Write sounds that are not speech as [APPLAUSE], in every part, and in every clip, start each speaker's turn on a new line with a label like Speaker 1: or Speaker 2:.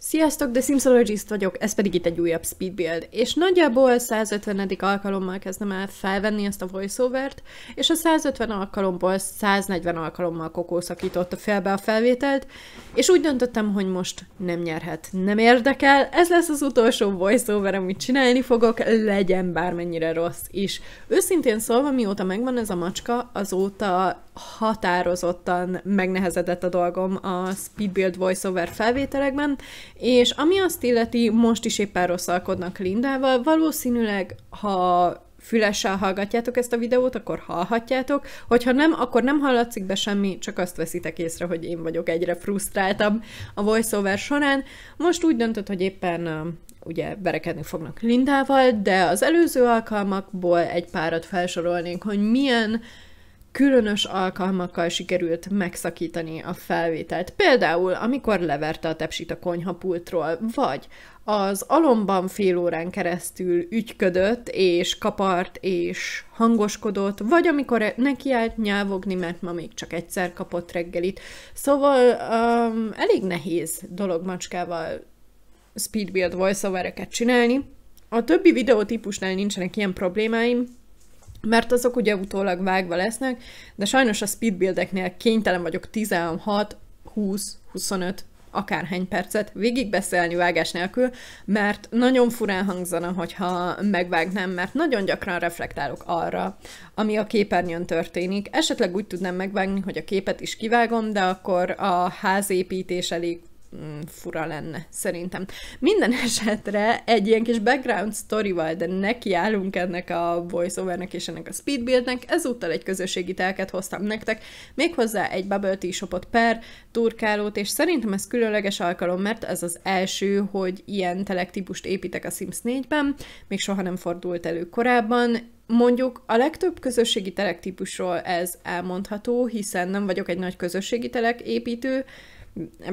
Speaker 1: Sziasztok, The Simsologist vagyok, ez pedig itt egy újabb speedbuild, és nagyjából 150. alkalommal kezdem el felvenni ezt a voiceovert, és a 150 alkalomból 140 alkalommal Kokó szakította félbe a felvételt, és úgy döntöttem, hogy most nem nyerhet, nem érdekel, ez lesz az utolsó voiceover, amit csinálni fogok, legyen bármennyire rossz is. Őszintén szólva, mióta megvan ez a macska, azóta határozottan megnehezedett a dolgom a speedbuild voiceover felvételekben, és ami azt illeti, most is éppen rosszalkodnak Lindával, valószínűleg, ha fülessel hallgatjátok ezt a videót, akkor hallhatjátok, hogyha nem, akkor nem hallatszik be semmi, csak azt veszitek észre, hogy én vagyok egyre frusztráltabb a voiceover során. Most úgy döntött, hogy éppen ugye verekedni fognak Lindával, de az előző alkalmakból egy párat felsorolnénk, hogy milyen uh, különös alkalmakkal sikerült megszakítani a felvételt. Például, amikor leverte a tepsit a konyhapultról, vagy az alomban fél órán keresztül ügyködött, és kapart, és hangoskodott, vagy amikor nekiállt nyávogni, mert ma még csak egyszer kapott reggelit. Szóval um, elég nehéz dolog macskával speedbuild voiceovereket csinálni. A többi videótípusnál nincsenek ilyen problémáim, mert azok ugye utólag vágva lesznek, de sajnos a speedbuildeknél kénytelen vagyok 16, 20, 25, akárhány percet végigbeszélni vágás nélkül, mert nagyon furán hangzana, hogyha megvágnám, mert nagyon gyakran reflektálok arra, ami a képernyőn történik. Esetleg úgy tudnám megvágni, hogy a képet is kivágom, de akkor a házépítés elég Mm, fura lenne, szerintem. Minden [LAUGHS] esetre egy ilyen kis background storyval, de nekiállunk ennek a voiceovernek és ennek a speedbuildnek, ezúttal egy közösségi telket hoztam nektek, méghozzá egy bubble tea shopot per turkálót, és szerintem ez különleges alkalom, mert ez az első, hogy ilyen telek típust építek a Sims 4-ben, még soha nem fordult elő korábban, Mondjuk a legtöbb közösségi telek típusról ez elmondható, hiszen nem vagyok egy nagy közösségi telek építő,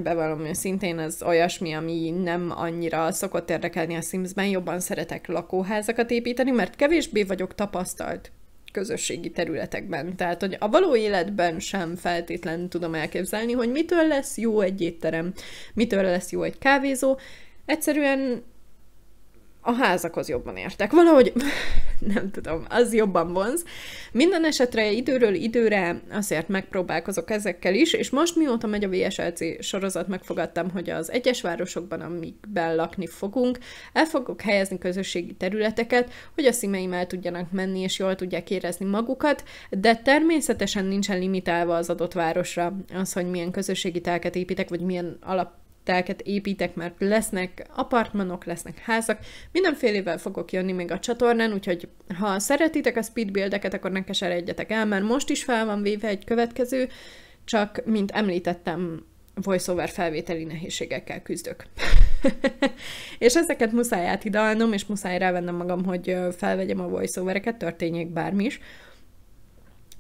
Speaker 1: bevallom szintén az olyasmi, ami nem annyira szokott érdekelni a Simsben, jobban szeretek lakóházakat építeni, mert kevésbé vagyok tapasztalt közösségi területekben. Tehát, hogy a való életben sem feltétlen tudom elképzelni, hogy mitől lesz jó egy étterem, mitől lesz jó egy kávézó. Egyszerűen a házakhoz jobban értek. Valahogy [LAUGHS] nem tudom, az jobban vonz. Minden esetre időről időre azért megpróbálkozok ezekkel is, és most mióta megy a VSLC sorozat, megfogadtam, hogy az egyes városokban, amikben lakni fogunk, el fogok helyezni közösségi területeket, hogy a szímeim el tudjanak menni, és jól tudják érezni magukat, de természetesen nincsen limitálva az adott városra az, hogy milyen közösségi telket építek, vagy milyen alap telket építek, mert lesznek apartmanok, lesznek házak, mindenfélével fogok jönni még a csatornán, úgyhogy ha szeretitek a speedbuildeket, akkor ne keseredjetek el, mert most is fel van véve egy következő, csak mint említettem, voiceover felvételi nehézségekkel küzdök. [LAUGHS] és ezeket muszáj áthidalnom, és muszáj rávennem magam, hogy felvegyem a voiceovereket, történjék bármi is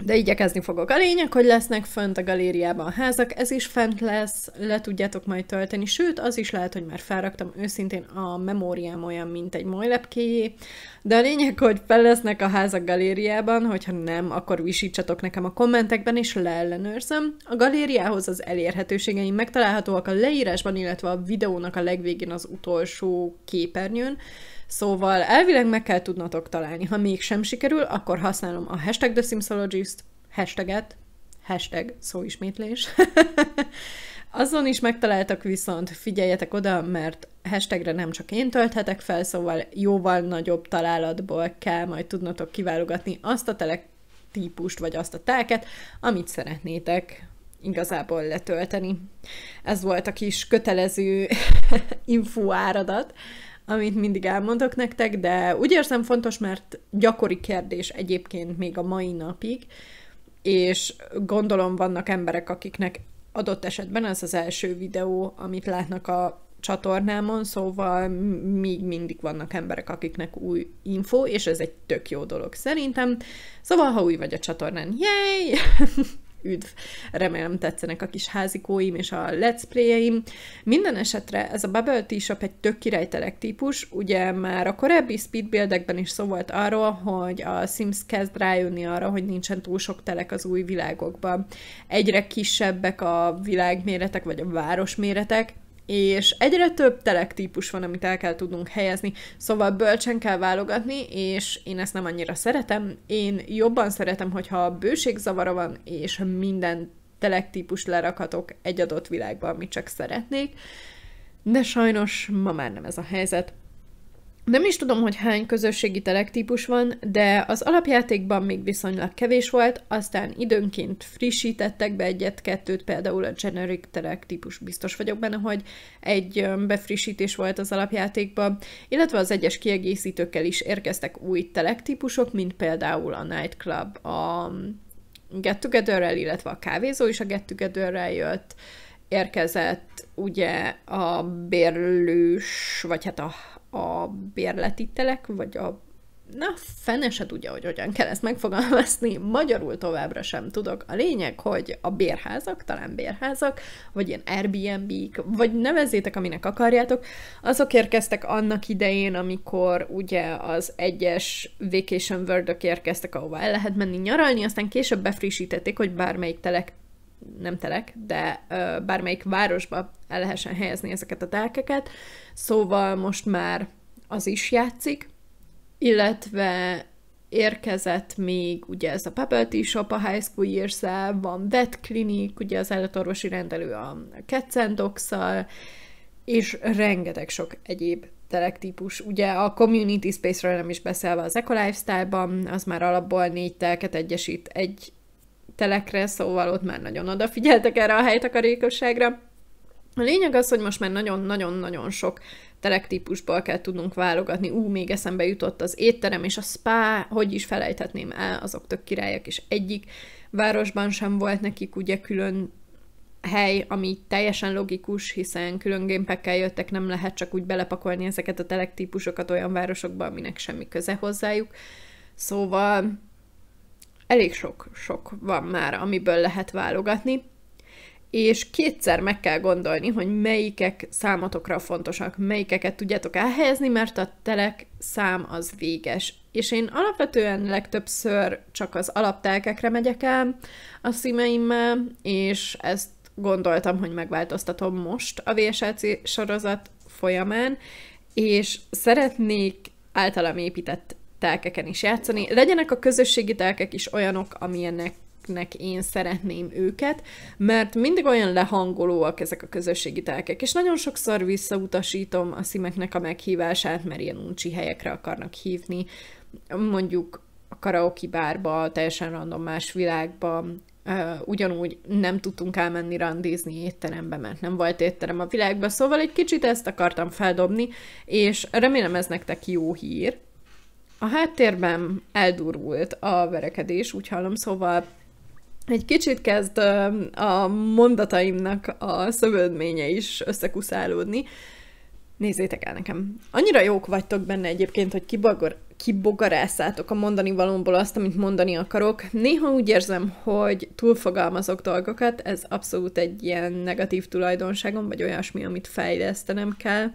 Speaker 1: de igyekezni fogok. A lényeg, hogy lesznek fönt a galériában a házak, ez is fent lesz, le tudjátok majd tölteni, sőt, az is lehet, hogy már felraktam őszintén a memóriám olyan, mint egy molylepkéjé, de a lényeg, hogy fel lesznek a házak galériában, hogyha nem, akkor visítsatok nekem a kommentekben, és leellenőrzöm. A galériához az elérhetőségeim megtalálhatóak a leírásban, illetve a videónak a legvégén az utolsó képernyőn, Szóval elvileg meg kell tudnotok találni. Ha mégsem sikerül, akkor használom a hashtag The Simsologist, hashtaget, hashtag szóismétlés. [LAUGHS] Azon is megtaláltak viszont, figyeljetek oda, mert hashtagre nem csak én tölthetek fel, szóval jóval nagyobb találatból kell majd tudnotok kiválogatni azt a telek típust, vagy azt a telket, amit szeretnétek igazából letölteni. Ez volt a kis kötelező [LAUGHS] infóáradat, amit mindig elmondok nektek, de úgy érzem fontos, mert gyakori kérdés egyébként még a mai napig, és gondolom vannak emberek, akiknek adott esetben ez az első videó, amit látnak a csatornámon, szóval még mindig vannak emberek, akiknek új info, és ez egy tök jó dolog szerintem. Szóval, ha új vagy a csatornán, yay! [LAUGHS] üdv. Remélem tetszenek a kis házikóim és a let's play-eim. Minden esetre ez a Bubble Tea Shop egy tök királytelek típus, ugye már a korábbi speedbuildekben is szó volt arról, hogy a Sims kezd rájönni arra, hogy nincsen túl sok telek az új világokban. Egyre kisebbek a világméretek, vagy a városméretek, és egyre több telek típus van, amit el kell tudnunk helyezni, szóval bölcsen kell válogatni, és én ezt nem annyira szeretem. Én jobban szeretem, hogyha bőségzavara van, és minden telektípus lerakhatok egy adott világba, amit csak szeretnék, de sajnos ma már nem ez a helyzet. Nem is tudom, hogy hány közösségi telektípus van, de az alapjátékban még viszonylag kevés volt, aztán időnként frissítettek be egyet-kettőt, például a generic telektípus biztos vagyok benne, hogy egy befrissítés volt az alapjátékban, illetve az egyes kiegészítőkkel is érkeztek új telektípusok, mint például a nightclub, a mm, Get Together-rel, illetve a kávézó is a Get Together-rel jött, érkezett ugye a bérlős, vagy hát a a bérletitelek, vagy a Na, fene se tudja, hogy hogyan kell ezt megfogalmazni, magyarul továbbra sem tudok. A lényeg, hogy a bérházak, talán bérházak, vagy ilyen Airbnb-k, vagy nevezzétek, aminek akarjátok, azok érkeztek annak idején, amikor ugye az egyes Vacation world érkeztek, ahová el lehet menni nyaralni, aztán később befrissítették, hogy bármelyik telek nem telek, de ö, bármelyik városba el lehessen helyezni ezeket a telkeket, szóval most már az is játszik, illetve érkezett még ugye ez a Pebble Tea Shop a High School years van Vet Clinic, ugye az állatorvosi rendelő a Ketzendoxal, és rengeteg sok egyéb telektípus. Ugye a community space-ről nem is beszélve az Eco Lifestyle-ban, az már alapból négy telket egyesít egy telekre, szóval ott már nagyon odafigyeltek erre a helytakarékosságra. A lényeg az, hogy most már nagyon-nagyon-nagyon sok telektípusból kell tudnunk válogatni. Ú, még eszembe jutott az étterem és a spa, hogy is felejthetném el, azok tök királyok, és egyik városban sem volt nekik ugye külön hely, ami teljesen logikus, hiszen külön gépekkel jöttek, nem lehet csak úgy belepakolni ezeket a telektípusokat olyan városokba, aminek semmi köze hozzájuk. Szóval elég sok, sok van már, amiből lehet válogatni, és kétszer meg kell gondolni, hogy melyikek számotokra fontosak, melyikeket tudjátok elhelyezni, mert a telek szám az véges. És én alapvetően legtöbbször csak az alaptelkekre megyek el a szímeimmel, és ezt gondoltam, hogy megváltoztatom most a VSLC sorozat folyamán, és szeretnék általam épített telkeken is játszani. Legyenek a közösségi telkek is olyanok, amilyenek nek én szeretném őket, mert mindig olyan lehangolóak ezek a közösségi telkek, és nagyon sokszor visszautasítom a szimeknek a meghívását, mert ilyen uncsi helyekre akarnak hívni, mondjuk a karaoke bárba, teljesen random más világba, ugyanúgy nem tudtunk elmenni randizni étterembe, mert nem volt étterem a világban, szóval egy kicsit ezt akartam feldobni, és remélem ez nektek jó hír, a háttérben eldurult a verekedés, úgy hallom, szóval egy kicsit kezd a mondataimnak a szövődménye is összekuszálódni. Nézzétek el nekem. Annyira jók vagytok benne egyébként, hogy kibagor, kibogarászátok a mondani valomból azt, amit mondani akarok. Néha úgy érzem, hogy túlfogalmazok dolgokat, ez abszolút egy ilyen negatív tulajdonságom, vagy olyasmi, amit fejlesztenem kell.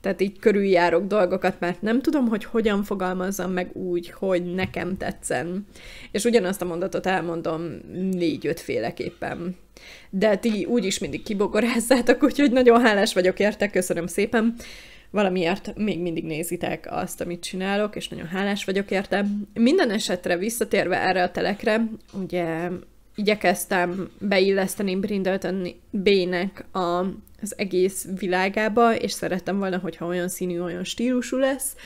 Speaker 1: Tehát így körüljárok dolgokat, mert nem tudom, hogy hogyan fogalmazzam meg úgy, hogy nekem tetszen. És ugyanazt a mondatot elmondom négy-öt féleképpen. De ti úgyis mindig kibogorázzátok, úgyhogy nagyon hálás vagyok érte, köszönöm szépen valamiért még mindig nézitek azt, amit csinálok, és nagyon hálás vagyok érte. Minden esetre visszatérve erre a telekre, ugye igyekeztem beilleszteni Brindleton B-nek a, az egész világába, és szerettem volna, hogyha olyan színű, olyan stílusú lesz.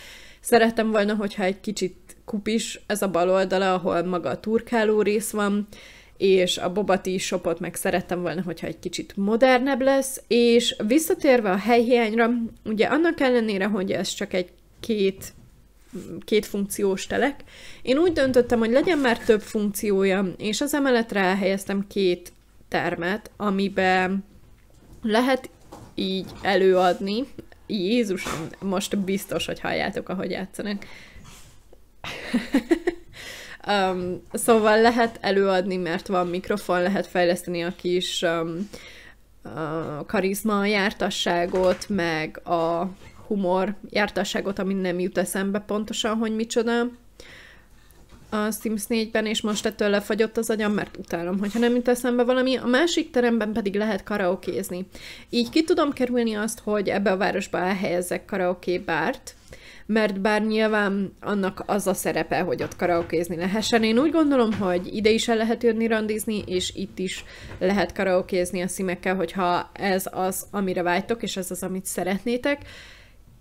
Speaker 1: Szerettem volna, hogyha egy kicsit kupis ez a bal oldala, ahol maga a turkáló rész van és a Bobati shopot meg szerettem volna, hogyha egy kicsit modernebb lesz, és visszatérve a helyhiányra, ugye annak ellenére, hogy ez csak egy két két funkciós telek. Én úgy döntöttem, hogy legyen már több funkciója, és az emeletre elhelyeztem két termet, amiben lehet így előadni. Jézus, most biztos, hogy halljátok, ahogy játszanak. [LAUGHS] Um, szóval lehet előadni, mert van mikrofon, lehet fejleszteni a kis um, a karizma jártasságot, meg a humor jártasságot, ami nem jut eszembe pontosan, hogy micsoda a Sims 4-ben, és most ettől lefagyott az agyam, mert utálom, hogyha nem jut eszembe valami. A másik teremben pedig lehet karaokézni. Így ki tudom kerülni azt, hogy ebbe a városba elhelyezzek karaoké bárt, mert bár nyilván annak az a szerepe, hogy ott karaokézni lehessen. Én úgy gondolom, hogy ide is el lehet jönni randizni, és itt is lehet karaokézni a szimekkel, hogyha ez az, amire vágytok, és ez az, amit szeretnétek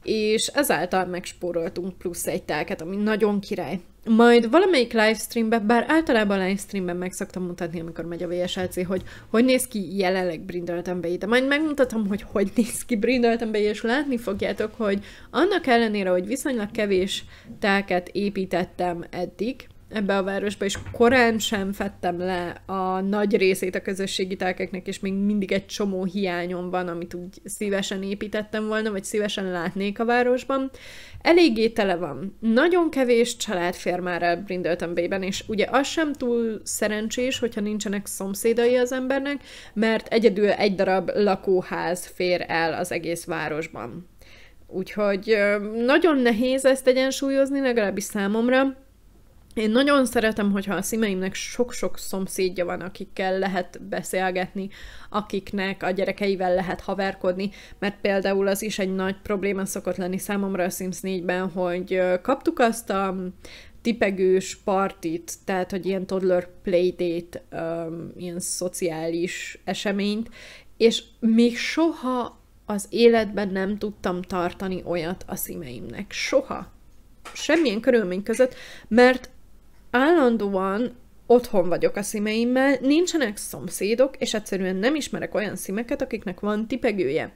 Speaker 1: és ezáltal megspóroltunk plusz egy telket, ami nagyon király majd valamelyik livestreamben, bár általában livestreamben meg szoktam mutatni, amikor megy a VSLC, hogy hogy néz ki jelenleg Brindletonbay, de majd megmutatom, hogy hogy néz ki Brindletonbay, és látni fogjátok, hogy annak ellenére, hogy viszonylag kevés telket építettem eddig, ebbe a városba, és korán sem fettem le a nagy részét a közösségi telkeknek, és még mindig egy csomó hiányom van, amit úgy szívesen építettem volna, vagy szívesen látnék a városban. Eléggé tele van. Nagyon kevés fér már el Brindleton Bay-ben, és ugye az sem túl szerencsés, hogyha nincsenek szomszédai az embernek, mert egyedül egy darab lakóház fér el az egész városban. Úgyhogy nagyon nehéz ezt egyensúlyozni, legalábbis számomra, én nagyon szeretem, hogyha a szimeimnek sok-sok szomszédja van, akikkel lehet beszélgetni, akiknek a gyerekeivel lehet haverkodni, mert például az is egy nagy probléma szokott lenni számomra a Sims 4-ben, hogy kaptuk azt a tipegős partit, tehát, hogy ilyen toddler playdate, um, ilyen szociális eseményt, és még soha az életben nem tudtam tartani olyat a szimeimnek. Soha. Semmilyen körülmény között, mert állandóan otthon vagyok a szimeimmel, nincsenek szomszédok, és egyszerűen nem ismerek olyan szimeket, akiknek van tipegője.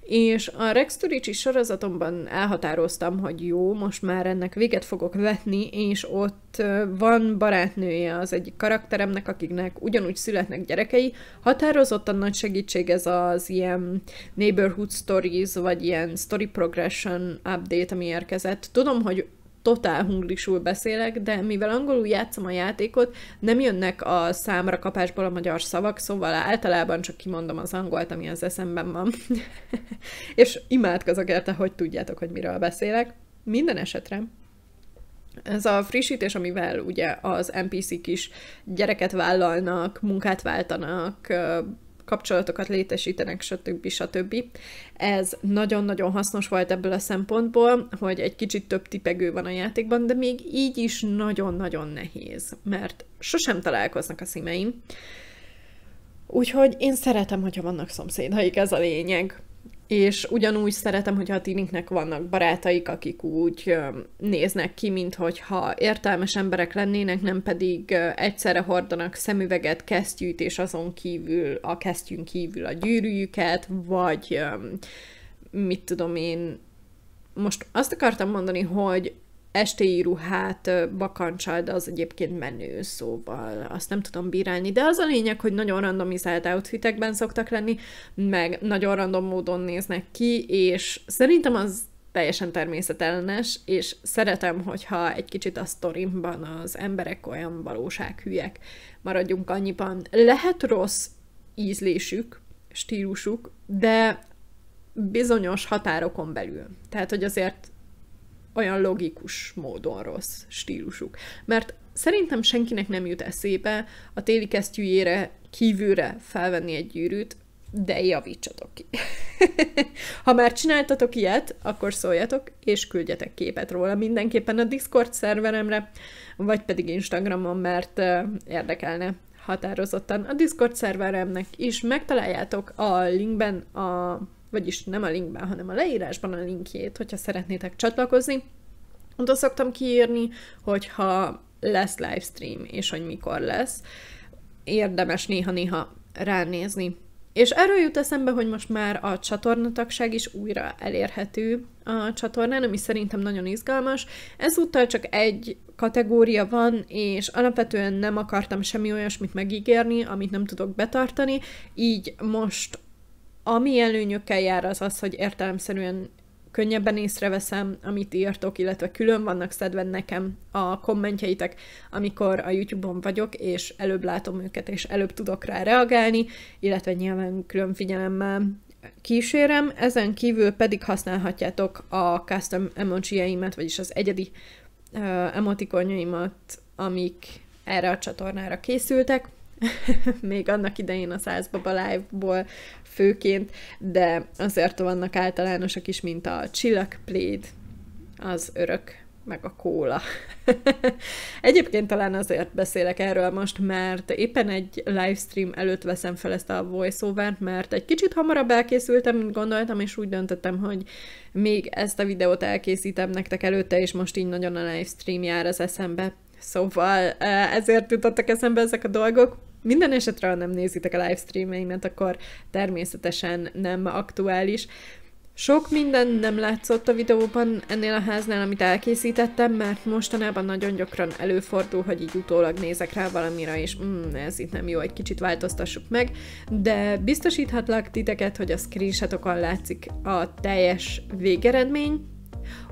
Speaker 1: És a Rex Turicsi sorozatomban elhatároztam, hogy jó, most már ennek véget fogok vetni, és ott van barátnője az egyik karakteremnek, akiknek ugyanúgy születnek gyerekei. Határozottan nagy segítség ez az ilyen neighborhood stories, vagy ilyen story progression update, ami érkezett. Tudom, hogy totál hunglisul beszélek, de mivel angolul játszom a játékot, nem jönnek a számra kapásból a magyar szavak, szóval általában csak kimondom az angolt, ami az eszemben van. [LAUGHS] és imádkozok érte, hogy tudjátok, hogy miről beszélek. Minden esetre ez a frissítés, amivel ugye az NPC-k is gyereket vállalnak, munkát váltanak, kapcsolatokat létesítenek, stb. stb. Ez nagyon-nagyon hasznos volt ebből a szempontból, hogy egy kicsit több tipegő van a játékban, de még így is nagyon-nagyon nehéz, mert sosem találkoznak a szímeim. Úgyhogy én szeretem, hogyha vannak szomszédaik, ez a lényeg. És ugyanúgy szeretem, hogyha a tiniknek vannak barátaik, akik úgy néznek ki, minthogyha értelmes emberek lennének, nem pedig egyszerre hordanak szemüveget, kesztyűt, és azon kívül, a kesztyűn kívül a gyűrűjüket, vagy mit tudom én, most azt akartam mondani, hogy estéi ruhát bakancsal, de az egyébként menő, szóval azt nem tudom bírálni. De az a lényeg, hogy nagyon randomizált outfitekben szoktak lenni, meg nagyon random módon néznek ki, és szerintem az teljesen természetellenes, és szeretem, hogyha egy kicsit a sztorimban az emberek olyan valósághűek. Maradjunk annyiban. Lehet rossz ízlésük, stílusuk, de bizonyos határokon belül. Tehát, hogy azért olyan logikus módon rossz stílusuk. Mert szerintem senkinek nem jut eszébe a téli kesztyűjére kívülre felvenni egy gyűrűt, de javítsatok ki. [LAUGHS] ha már csináltatok ilyet, akkor szóljatok, és küldjetek képet róla mindenképpen a Discord szerveremre, vagy pedig Instagramon, mert érdekelne határozottan. A Discord szerveremnek is megtaláljátok a linkben a vagyis nem a linkben, hanem a leírásban a linkjét, hogyha szeretnétek csatlakozni. Oda szoktam kiírni, hogyha lesz livestream, és hogy mikor lesz. Érdemes néha-néha ránézni. És erről jut eszembe, hogy most már a csatornatagság is újra elérhető a csatornán, ami szerintem nagyon izgalmas. Ezúttal csak egy kategória van, és alapvetően nem akartam semmi olyasmit megígérni, amit nem tudok betartani, így most ami előnyökkel jár az az, hogy értelemszerűen könnyebben észreveszem, amit írtok, illetve külön vannak szedve nekem a kommentjeitek, amikor a YouTube-on vagyok, és előbb látom őket, és előbb tudok rá reagálni, illetve nyilván külön figyelemmel kísérem. Ezen kívül pedig használhatjátok a custom emoji-eimet, vagyis az egyedi emotikonjaimat, amik erre a csatornára készültek. [LAUGHS] még annak idején a Baba Live-ból főként, de azért vannak általánosak is, mint a csillagpléd, az örök, meg a kóla. [LAUGHS] Egyébként talán azért beszélek erről most, mert éppen egy livestream előtt veszem fel ezt a voiceover mert egy kicsit hamarabb elkészültem, mint gondoltam, és úgy döntöttem, hogy még ezt a videót elkészítem nektek előtte, és most így nagyon a livestream jár az eszembe. Szóval eh, ezért jutottak eszembe ezek a dolgok minden esetre, ha nem nézitek a livestreameimet, akkor természetesen nem aktuális. Sok minden nem látszott a videóban ennél a háznál, amit elkészítettem, mert mostanában nagyon gyakran előfordul, hogy így utólag nézek rá valamira, és mm, ez itt nem jó, egy kicsit változtassuk meg, de biztosíthatlak titeket, hogy a screenshotokon látszik a teljes végeredmény,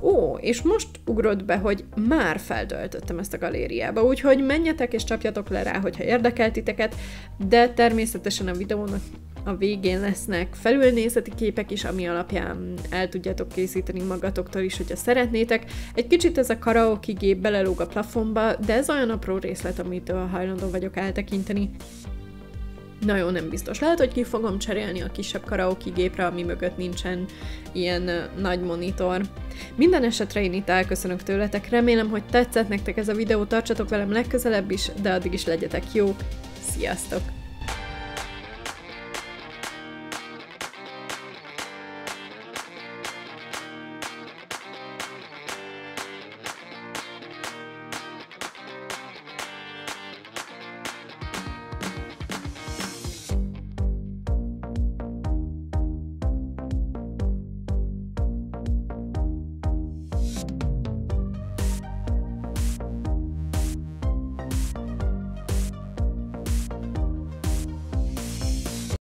Speaker 1: ó, és most ugrott be, hogy már feltöltöttem ezt a galériába, úgyhogy menjetek és csapjatok le rá, hogyha érdekeltiteket, de természetesen a videónak a végén lesznek felülnézeti képek is, ami alapján el tudjátok készíteni magatoktól is, hogyha szeretnétek. Egy kicsit ez a karaoke gép belelóg a plafonba, de ez olyan apró részlet, amitől hajlandó vagyok eltekinteni. Na jó, nem biztos. Lehet, hogy ki fogom cserélni a kisebb karaoke gépre, ami mögött nincsen ilyen nagy monitor. Minden esetre én itt elköszönök tőletek, remélem, hogy tetszett nektek ez a videó, tartsatok velem legközelebb is, de addig is legyetek jók. Sziasztok!